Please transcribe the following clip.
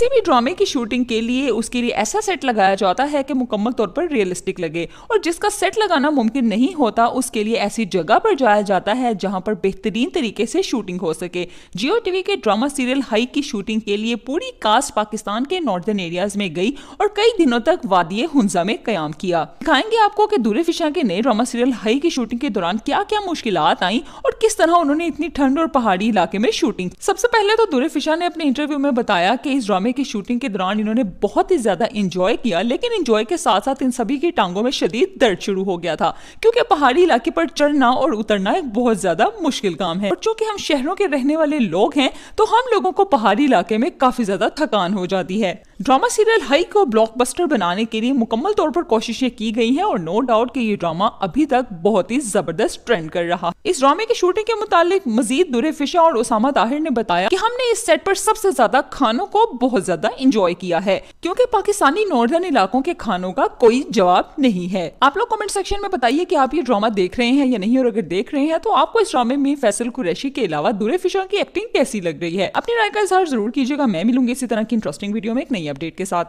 किसी भी ड्रामे की शूटिंग के लिए उसके लिए ऐसा सेट लगाया जाता है कि मुकम्मल तौर पर रियलिस्टिक लगे और जिसका सेट लगाना मुमकिन नहीं होता उसके लिए ऐसी जगह पर जाया जाता है जहां पर बेहतरीन तरीके से शूटिंग हो सके जियो टीवी के ड्रामा सीरियल हाई की शूटिंग के लिए पूरी कास्ट पाकिस्तान के नॉर्दर्न एरियाज में गई और कई दिनों तक वादी हंजा में क्याम किया दिखाएंगे आपको कि दूर फिशा के नए ड्रामा सीरियल हाई की शूटिंग के दौरान क्या क्या मुश्किल आई और किस तरह उन्होंने इतनी ठंड और पहाड़ी इलाके में शूटिंग सबसे पहले तो दूर फिशा ने अपने इंटरव्यू में बताया कि इस ड्रामे ड्रामे की शूटिंग के दौरान इन्होंने बहुत ही ज़्यादा इंजॉय किया लेकिन इंजॉय के साथ साथ इन सभी की टांगों में शदीद दर्द शुरू हो गया था क्योंकि पहाड़ी इलाके पर चढ़ना और उतरना एक बहुत ज़्यादा मुश्किल काम है और चूंकि हम शहरों के रहने वाले लोग हैं तो हम लोगों को पहाड़ी इलाके में काफ़ी ज़्यादा थकान हो जाती है ड्रामा सीरियल हाई को ब्लॉकबस्टर बनाने के लिए मुकम्मल तौर पर कोशिशें की गई हैं और नो डाउट कि ये ड्रामा अभी तक बहुत ही जबरदस्त ट्रेंड कर रहा इस ड्रामे की शूटिंग के मुतालिक मजीद दुरे फिशा और उसामा ताहिर ने बताया कि हमने इस सेट पर सबसे ज्यादा खानों को बहुत ज्यादा इंजॉय किया है क्योंकि पाकिस्तानी नॉर्दर्न इलाकों के खानों का कोई जवाब नहीं है आप लोग कॉमेंट सेक्शन में बताइए की आप ये ड्रामा देख रहे हैं या नहीं और अगर देख रहे हैं तो आपको इस ड्रामे में फैसल कुरैशी के अलावा दुरे फिशा की एक्टिंग कैसी लग रही है अपनी राय का इजहार जरूर कीजिएगा मैं मिलूंगी इसी तरह की इंटरेस्टिंग वीडियो में एक नई अपडेट के साथ